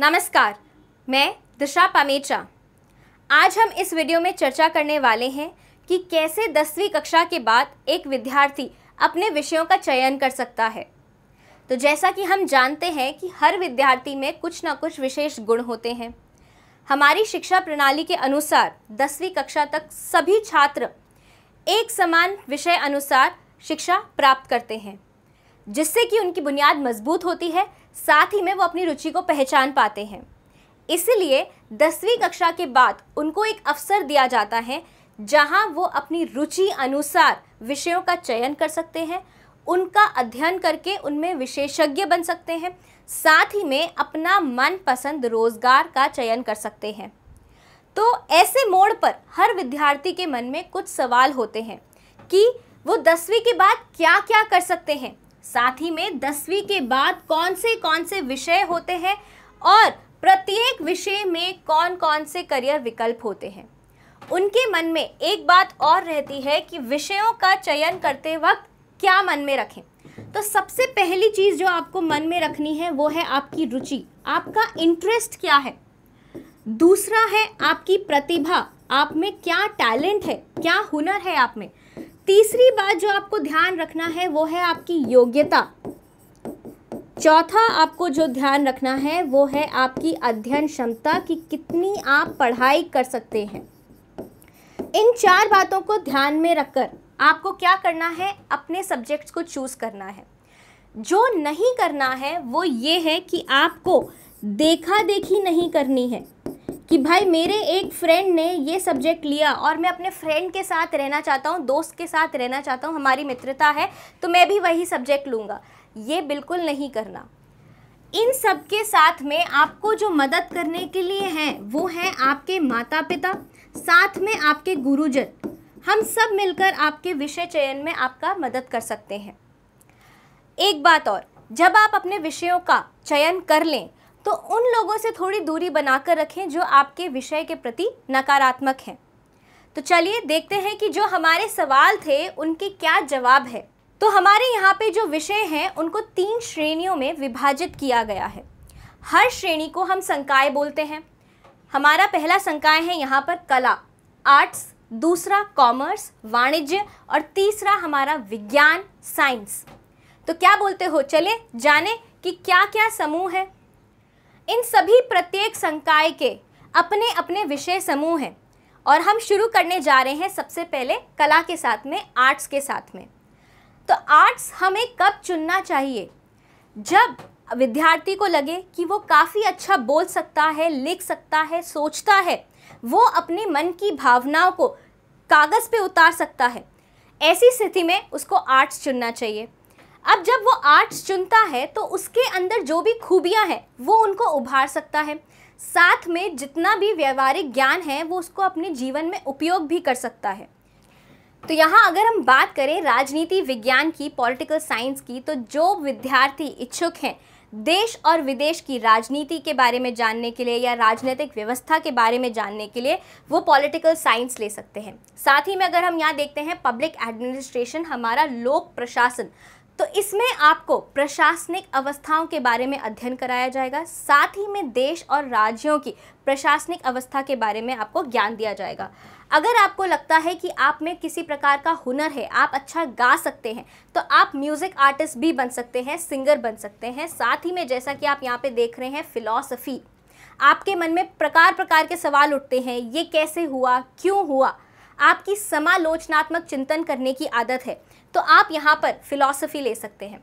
नमस्कार मैं दिशा पामेचा आज हम इस वीडियो में चर्चा करने वाले हैं कि कैसे दसवीं कक्षा के बाद एक विद्यार्थी अपने विषयों का चयन कर सकता है तो जैसा कि हम जानते हैं कि हर विद्यार्थी में कुछ ना कुछ विशेष गुण होते हैं हमारी शिक्षा प्रणाली के अनुसार दसवीं कक्षा तक सभी छात्र एक समान विषय अनुसार शिक्षा प्राप्त करते हैं जिससे कि उनकी बुनियाद मजबूत होती है साथ ही में वो अपनी रुचि को पहचान पाते हैं इसलिए दसवीं कक्षा के बाद उनको एक अवसर दिया जाता है जहां वो अपनी रुचि अनुसार विषयों का चयन कर सकते हैं उनका अध्ययन करके उनमें विशेषज्ञ बन सकते हैं साथ ही में अपना मनपसंद रोजगार का चयन कर सकते हैं तो ऐसे मोड़ पर हर विद्यार्थी के मन में कुछ सवाल होते हैं कि वो दसवीं के बाद क्या क्या कर सकते हैं साथ ही में दसवीं के बाद कौन से कौन से विषय होते हैं और प्रत्येक विषय में कौन कौन से करियर विकल्प होते हैं उनके मन में एक बात और रहती है कि विषयों का चयन करते वक्त क्या मन में रखें तो सबसे पहली चीज़ जो आपको मन में रखनी है वो है आपकी रुचि आपका इंटरेस्ट क्या है दूसरा है आपकी प्रतिभा आप में क्या टैलेंट है क्या हुनर है आप में तीसरी बात जो आपको ध्यान रखना है वो है आपकी योग्यता चौथा आपको जो ध्यान रखना है वो है आपकी अध्ययन क्षमता कि कितनी आप पढ़ाई कर सकते हैं इन चार बातों को ध्यान में रखकर आपको क्या करना है अपने सब्जेक्ट्स को चूज़ करना है जो नहीं करना है वो ये है कि आपको देखा देखी नहीं करनी है कि भाई मेरे एक फ्रेंड ने ये सब्जेक्ट लिया और मैं अपने फ्रेंड के साथ रहना चाहता हूँ दोस्त के साथ रहना चाहता हूँ हमारी मित्रता है तो मैं भी वही सब्जेक्ट लूँगा ये बिल्कुल नहीं करना इन सब के साथ में आपको जो मदद करने के लिए हैं वो हैं आपके माता पिता साथ में आपके गुरुजन हम सब मिलकर आपके विषय चयन में आपका मदद कर सकते हैं एक बात और जब आप अपने विषयों का चयन कर लें तो उन लोगों से थोड़ी दूरी बनाकर रखें जो आपके विषय के प्रति नकारात्मक हैं तो चलिए देखते हैं कि जो हमारे सवाल थे उनके क्या जवाब है तो हमारे यहाँ पे जो विषय हैं उनको तीन श्रेणियों में विभाजित किया गया है हर श्रेणी को हम संकाय बोलते हैं हमारा पहला संकाय है यहाँ पर कला आर्ट्स दूसरा कॉमर्स वाणिज्य और तीसरा हमारा विज्ञान साइंस तो क्या बोलते हो चले जाने कि क्या क्या समूह है इन सभी प्रत्येक संकाय के अपने अपने विषय समूह हैं और हम शुरू करने जा रहे हैं सबसे पहले कला के साथ में आर्ट्स के साथ में तो आर्ट्स हमें कब चुनना चाहिए जब विद्यार्थी को लगे कि वो काफ़ी अच्छा बोल सकता है लिख सकता है सोचता है वो अपने मन की भावनाओं को कागज़ पे उतार सकता है ऐसी स्थिति में उसको आर्ट्स चुनना चाहिए अब जब वो आर्ट्स चुनता है तो उसके अंदर जो भी खूबियाँ हैं वो उनको उभार सकता है साथ में जितना भी व्यवहारिक ज्ञान है वो उसको अपने जीवन में उपयोग भी कर सकता है तो यहाँ अगर हम बात करें राजनीति विज्ञान की पॉलिटिकल साइंस की तो जो विद्यार्थी इच्छुक हैं देश और विदेश की राजनीति के बारे में जानने के लिए या राजनीतिक व्यवस्था के बारे में जानने के लिए वो पॉलिटिकल साइंस ले सकते हैं साथ ही में अगर हम यहाँ देखते हैं पब्लिक एडमिनिस्ट्रेशन हमारा लोक प्रशासन तो इसमें आपको प्रशासनिक अवस्थाओं के बारे में अध्ययन कराया जाएगा साथ ही में देश और राज्यों की प्रशासनिक अवस्था के बारे में आपको ज्ञान दिया जाएगा अगर आपको लगता है कि आप में किसी प्रकार का हुनर है आप अच्छा गा सकते हैं तो आप म्यूज़िक आर्टिस्ट भी बन सकते हैं सिंगर बन सकते हैं साथ ही में जैसा कि आप यहाँ पे देख रहे हैं फिलॉसफी आपके मन में प्रकार प्रकार के सवाल उठते हैं ये कैसे हुआ क्यों हुआ आपकी समालोचनात्मक चिंतन करने की आदत है तो आप यहाँ पर फिलॉसफी ले सकते हैं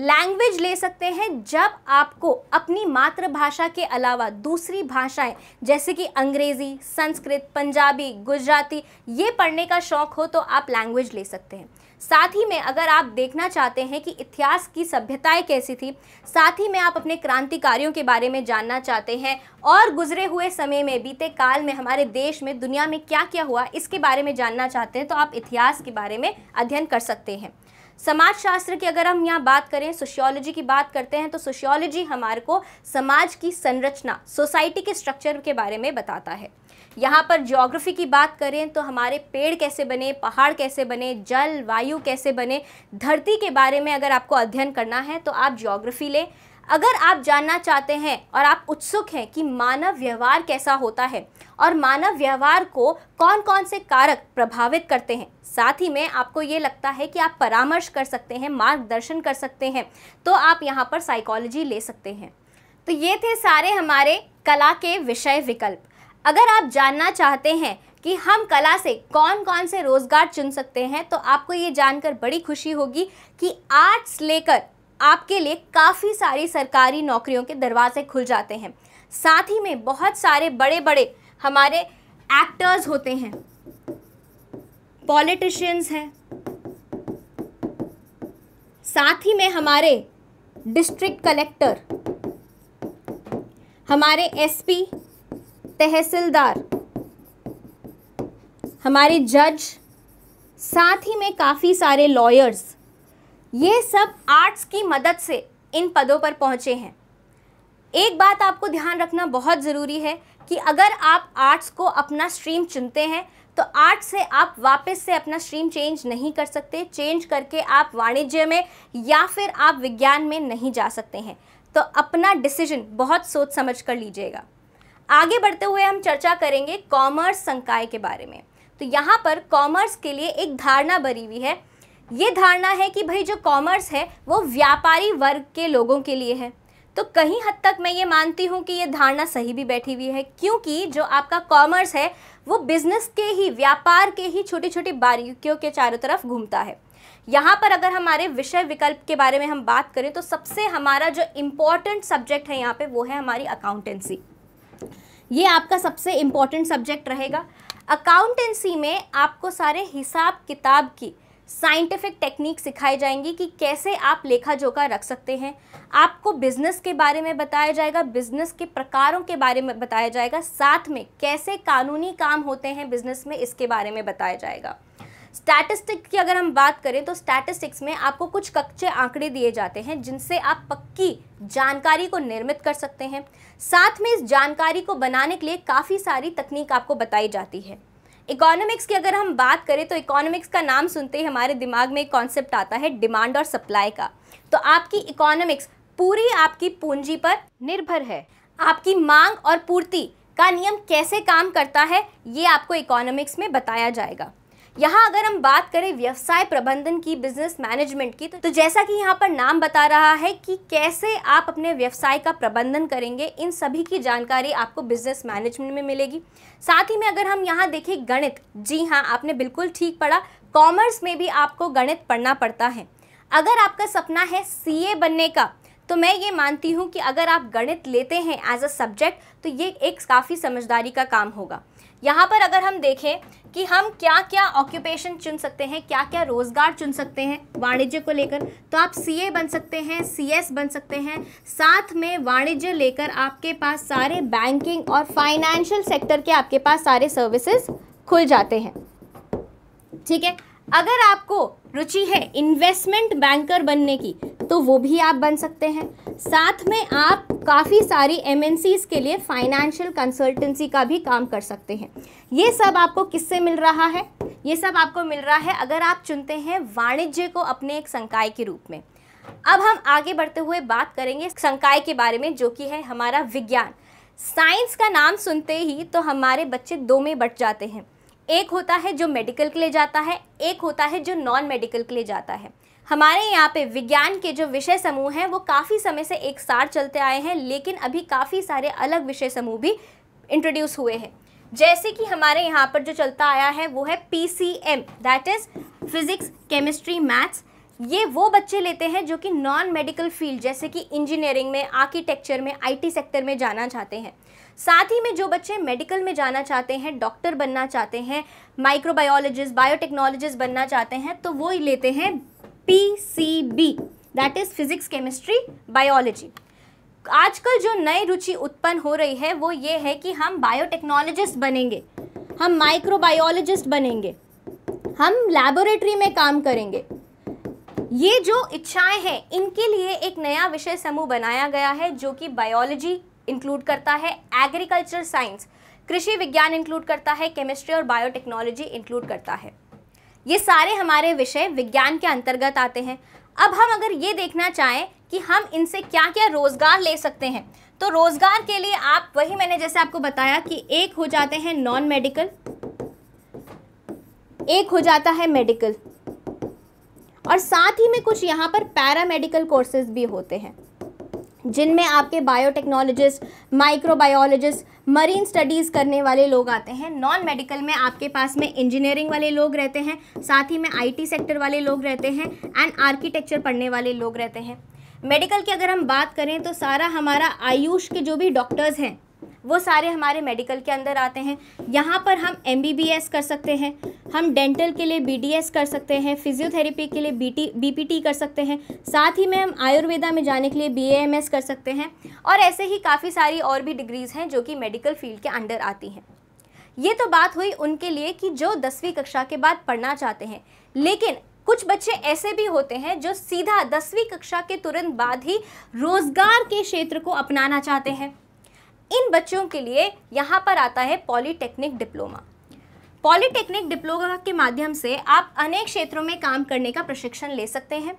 लैंग्वेज ले सकते हैं जब आपको अपनी मातृभाषा के अलावा दूसरी भाषाएं जैसे कि अंग्रेज़ी संस्कृत पंजाबी गुजराती ये पढ़ने का शौक़ हो तो आप लैंग्वेज ले सकते हैं साथ ही में अगर आप देखना चाहते हैं कि इतिहास की सभ्यताएं कैसी थी साथ ही में आप अपने क्रांतिकारियों के बारे में जानना चाहते हैं और गुजरे हुए समय में बीते काल में हमारे देश में दुनिया में क्या क्या हुआ इसके बारे में जानना चाहते हैं तो आप इतिहास के बारे में अध्ययन कर सकते हैं समाज शास्त्र की अगर हम यहाँ बात करें सोशियोलॉजी की बात करते हैं तो सोशियोलॉजी हमारे को समाज की संरचना सोसाइटी के स्ट्रक्चर के बारे में बताता है यहाँ पर ज्योग्राफी की बात करें तो हमारे पेड़ कैसे बने पहाड़ कैसे बने जल वायु कैसे बने धरती के बारे में अगर आपको अध्ययन करना है तो आप ज्योग्राफी लें अगर आप जानना चाहते हैं और आप उत्सुक हैं कि मानव व्यवहार कैसा होता है और मानव व्यवहार को कौन कौन से कारक प्रभावित करते हैं साथ ही में आपको ये लगता है कि आप परामर्श कर सकते हैं मार्गदर्शन कर सकते हैं तो आप यहाँ पर साइकोलॉजी ले सकते हैं तो ये थे सारे हमारे कला के विषय विकल्प अगर आप जानना चाहते हैं कि हम कला से कौन कौन से रोज़गार चुन सकते हैं तो आपको ये जानकर बड़ी खुशी होगी कि आर्ट्स लेकर आपके लिए काफ़ी सारी सरकारी नौकरियों के दरवाजे खुल जाते हैं साथ ही में बहुत सारे बड़े बड़े हमारे एक्टर्स होते हैं पॉलिटिशियंस हैं साथ ही में हमारे डिस्ट्रिक्ट कलेक्टर हमारे एसपी तहसीलदार हमारे जज साथ ही में काफ़ी सारे लॉयर्स ये सब आर्ट्स की मदद से इन पदों पर पहुँचे हैं एक बात आपको ध्यान रखना बहुत ज़रूरी है कि अगर आप आर्ट्स को अपना स्ट्रीम चुनते हैं तो आर्ट से आप वापस से अपना स्ट्रीम चेंज नहीं कर सकते चेंज करके आप वाणिज्य में या फिर आप विज्ञान में नहीं जा सकते हैं तो अपना डिसीजन बहुत सोच समझ कर लीजिएगा आगे बढ़ते हुए हम चर्चा करेंगे कॉमर्स संकाय के बारे में तो यहाँ पर कॉमर्स के लिए एक धारणा बनी हुई है ये धारणा है कि भाई जो कॉमर्स है वो व्यापारी वर्ग के लोगों के लिए है तो कहीं हद तक मैं ये मानती हूँ कि ये धारणा सही भी बैठी हुई है क्योंकि जो आपका कॉमर्स है वो बिजनेस के ही व्यापार के ही छोटी छोटी बारीकियों के चारों तरफ घूमता है यहाँ पर अगर हमारे विषय विकल्प के बारे में हम बात करें तो सबसे हमारा जो इम्पोर्टेंट सब्जेक्ट है यहाँ पे वो है हमारी अकाउंटेंसी ये आपका सबसे इम्पोर्टेंट सब्जेक्ट रहेगा अकाउंटेंसी में आपको सारे हिसाब किताब की साइंटिफिक टेक्निक सिखाई जाएंगी कि कैसे आप लेखा जोखा रख सकते हैं आपको बिजनेस के बारे में बताया जाएगा बिजनेस के प्रकारों के बारे में बताया जाएगा साथ में कैसे कानूनी काम होते हैं बिजनेस में इसके बारे में बताया जाएगा स्टैटिस्टिक की अगर हम बात करें तो स्टैटिस्टिक्स में आपको कुछ कच्चे आंकड़े दिए जाते हैं जिनसे आप पक्की जानकारी को निर्मित कर सकते हैं साथ में इस जानकारी को बनाने के लिए काफ़ी सारी तकनीक आपको बताई जाती है इकोनॉमिक्स की अगर हम बात करें तो इकोनॉमिक्स का नाम सुनते ही हमारे दिमाग में एक कॉन्सेप्ट आता है डिमांड और सप्लाई का तो आपकी इकोनॉमिक्स पूरी आपकी पूंजी पर निर्भर है आपकी मांग और पूर्ति का नियम कैसे काम करता है ये आपको इकोनॉमिक्स में बताया जाएगा यहाँ अगर हम बात करें व्यवसाय प्रबंधन की बिजनेस मैनेजमेंट की तो, तो जैसा कि यहाँ पर नाम बता रहा है कि कैसे आप अपने व्यवसाय का प्रबंधन करेंगे इन सभी की जानकारी आपको बिजनेस मैनेजमेंट में मिलेगी साथ ही में अगर हम यहाँ देखें गणित जी हाँ आपने बिल्कुल ठीक पढ़ा कॉमर्स में भी आपको गणित पढ़ना पड़ता है अगर आपका सपना है सी बनने का तो मैं ये मानती हूँ कि अगर आप गणित लेते हैं एज अ सब्जेक्ट तो ये एक काफ़ी समझदारी का काम होगा यहाँ पर अगर हम देखें कि हम क्या क्या ऑक्यूपेशन चुन सकते हैं क्या क्या रोज़गार चुन सकते हैं वाणिज्य को लेकर तो आप सीए बन सकते हैं सीएस बन सकते हैं साथ में वाणिज्य लेकर आपके पास सारे बैंकिंग और फाइनेंशियल सेक्टर के आपके पास सारे सर्विसेज खुल जाते हैं ठीक है अगर आपको रुचि है इन्वेस्टमेंट बैंकर बनने की तो वो भी आप बन सकते हैं साथ में आप काफ़ी सारी एम के लिए फाइनेंशियल कंसल्टेंसी का भी काम कर सकते हैं ये सब आपको किससे मिल रहा है ये सब आपको मिल रहा है अगर आप चुनते हैं वाणिज्य को अपने एक संकाय के रूप में अब हम आगे बढ़ते हुए बात करेंगे संकाय के बारे में जो कि है हमारा विज्ञान साइंस का नाम सुनते ही तो हमारे बच्चे दो में बट जाते हैं एक होता है जो मेडिकल के लिए जाता है एक होता है जो नॉन मेडिकल के लिए जाता है हमारे यहाँ पे विज्ञान के जो विषय समूह हैं वो काफ़ी समय से एक साथ चलते आए हैं लेकिन अभी काफ़ी सारे अलग विषय समूह भी इंट्रोड्यूस हुए हैं जैसे कि हमारे यहाँ पर जो चलता आया है वो है P C M that is physics chemistry maths ये वो बच्चे लेते हैं जो कि नॉन मेडिकल फील्ड जैसे कि इंजीनियरिंग में आर्किटेक्चर में आईटी सेक्टर में जाना चाहते हैं साथ ही में जो बच्चे मेडिकल में जाना चाहते हैं डॉक्टर बनना चाहते हैं माइक्रोबायोलॉजिस्ट बायोटेक्नोलॉजिस्ट बनना चाहते हैं तो वो ही लेते हैं PCB that is physics chemistry biology आजकल जो नई रुचि उत्पन्न हो रही है वो ये है कि हम बायोटेक्नोलॉजिस्ट बनेंगे हम माइक्रोबायोलॉजिस्ट बनेंगे हम लैबोरेटरी में काम करेंगे ये जो इच्छाएं हैं इनके लिए एक नया विषय समूह बनाया गया है जो कि बायोलॉजी इंक्लूड करता है एग्रीकल्चर साइंस कृषि विज्ञान इंक्लूड करता है केमिस्ट्री और बायोटेक्नोलॉजी इंक्लूड करता है ये सारे हमारे विषय विज्ञान के अंतर्गत आते हैं अब हम अगर ये देखना चाहें कि हम इनसे क्या क्या रोज़गार ले सकते हैं तो रोज़गार के लिए आप वही मैंने जैसे आपको बताया कि एक हो जाते हैं नॉन मेडिकल एक हो जाता है मेडिकल और साथ ही में कुछ यहाँ पर पैरामेडिकल कोर्सेज भी होते हैं जिनमें आपके बायोटेक्नोलॉजिस्ट माइक्रोबायोलॉजिस्ट मरीन स्टडीज़ करने वाले लोग आते हैं नॉन मेडिकल में आपके पास में इंजीनियरिंग वाले लोग रहते हैं साथ ही में आईटी सेक्टर वाले लोग रहते हैं एंड आर्किटेक्चर पढ़ने वाले लोग रहते हैं मेडिकल की अगर हम बात करें तो सारा हमारा आयुष के जो भी डॉक्टर्स हैं वो सारे हमारे मेडिकल के अंदर आते हैं यहाँ पर हम एम कर सकते हैं हम डेंटल के लिए बी कर सकते हैं फिजियोथेरेपी के लिए बी टी कर सकते हैं साथ ही में हम आयुर्वेदा में जाने के लिए बी कर सकते हैं और ऐसे ही काफ़ी सारी और भी डिग्रीज़ हैं जो कि मेडिकल फील्ड के अंडर आती हैं ये तो बात हुई उनके लिए कि जो दसवीं कक्षा के बाद पढ़ना चाहते हैं लेकिन कुछ बच्चे ऐसे भी होते हैं जो सीधा दसवीं कक्षा के तुरंत बाद ही रोज़गार के क्षेत्र को अपनाना चाहते हैं इन बच्चों के लिए यहाँ पर आता है पॉलीटेक्निक डिप्लोमा पॉलीटेक्निक डिप्लोमा के माध्यम से आप अनेक क्षेत्रों में काम करने का प्रशिक्षण ले सकते हैं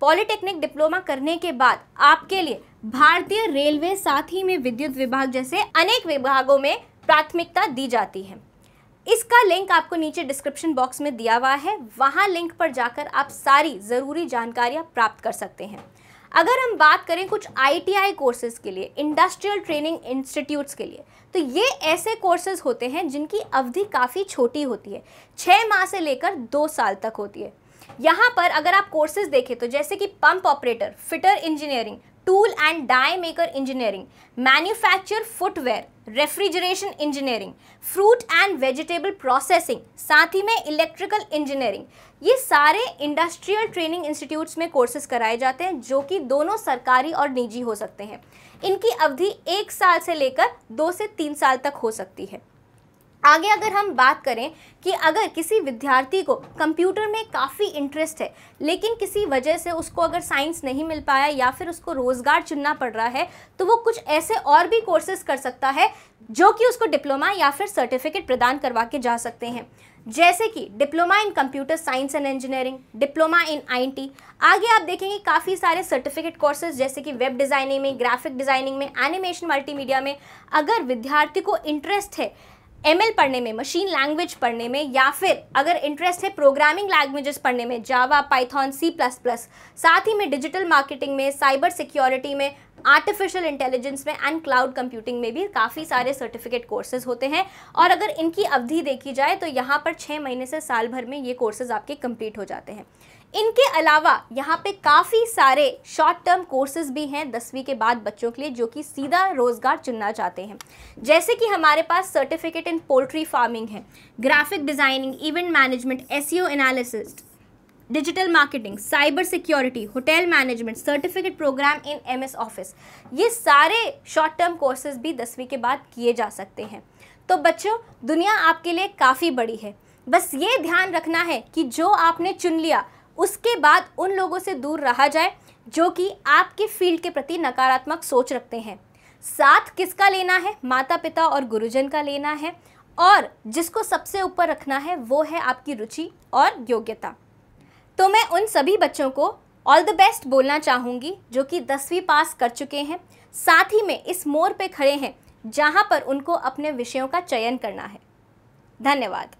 पॉलीटेक्निक डिप्लोमा करने के बाद आपके लिए भारतीय रेलवे साथ ही में विद्युत विभाग जैसे अनेक विभागों में प्राथमिकता दी जाती है इसका लिंक आपको नीचे डिस्क्रिप्शन बॉक्स में दिया हुआ है वहाँ लिंक पर जाकर आप सारी ज़रूरी जानकारियाँ प्राप्त कर सकते हैं अगर हम बात करें कुछ आईटीआई कोर्सेज के लिए इंडस्ट्रियल ट्रेनिंग इंस्टीट्यूट्स के लिए तो ये ऐसे कोर्सेज होते हैं जिनकी अवधि काफ़ी छोटी होती है छः माह से लेकर दो साल तक होती है यहाँ पर अगर आप कोर्सेज देखें तो जैसे कि pump operator fitter engineering tool and die maker engineering manufacture footwear refrigeration engineering fruit and vegetable processing साथ ही में इलेक्ट्रिकल इंजीनियरिंग ये सारे इंडस्ट्रियल ट्रेनिंग इंस्टीट्यूट्स में कोर्सेज कराए जाते हैं जो कि दोनों सरकारी और निजी हो सकते हैं इनकी अवधि एक साल से लेकर दो से तीन साल तक हो सकती है आगे अगर हम बात करें कि अगर किसी विद्यार्थी को कंप्यूटर में काफ़ी इंटरेस्ट है लेकिन किसी वजह से उसको अगर साइंस नहीं मिल पाया या फिर उसको रोज़गार चुनना पड़ रहा है तो वो कुछ ऐसे और भी कोर्सेज़ कर सकता है जो कि उसको डिप्लोमा या फिर सर्टिफिकेट प्रदान करवा के जा सकते हैं जैसे कि diploma in computer science and engineering diploma in IT आगे आप देखेंगे काफ़ी सारे सर्टिफिकेट कोर्सेज जैसे कि वेब डिज़ाइनिंग में ग्राफिक डिज़ाइनिंग में एनिमेशन मल्टीमीडिया में अगर विद्यार्थी को इंटरेस्ट है एम पढ़ने में मशीन लैंग्वेज पढ़ने में या फिर अगर इंटरेस्ट है प्रोग्रामिंग लैंग्वेजेस पढ़ने में Java Python C plus plus साथ ही में डिजिटल मार्केटिंग में साइबर सिक्योरिटी में आर्टिफिशियल इंटेलिजेंस में एंड क्लाउड कंप्यूटिंग में भी काफ़ी सारे सर्टिफिकेट कोर्सेज होते हैं और अगर इनकी अवधि देखी जाए तो यहाँ पर छः महीने से साल भर में ये कोर्सेज आपके कंप्लीट हो जाते हैं इनके अलावा यहाँ पे काफ़ी सारे शॉर्ट टर्म कोर्सेज भी हैं दसवीं के बाद बच्चों के लिए जो कि सीधा रोज़गार चुनना चाहते हैं जैसे कि हमारे पास सर्टिफिकेट इन पोल्ट्री फार्मिंग है graphic designing event management S analysis digital marketing cyber security hotel management certificate program in M office ये सारे शॉर्ट टर्म कोर्सेज भी दसवीं के बाद किए जा सकते हैं तो बच्चों दुनिया आपके लिए काफ़ी बड़ी है बस ये ध्यान रखना है कि जो आपने चुन लिया उसके बाद उन लोगों से दूर रहा जाए जो कि आपके फील्ड के प्रति नकारात्मक सोच रखते हैं साथ किसका लेना है माता पिता और गुरुजन का लेना है और जिसको सबसे ऊपर रखना है वो है आपकी रुचि और योग्यता तो मैं उन सभी बच्चों को ऑल द बेस्ट बोलना चाहूँगी जो कि दसवीं पास कर चुके हैं साथ ही में इस मोर पे खड़े हैं जहाँ पर उनको अपने विषयों का चयन करना है धन्यवाद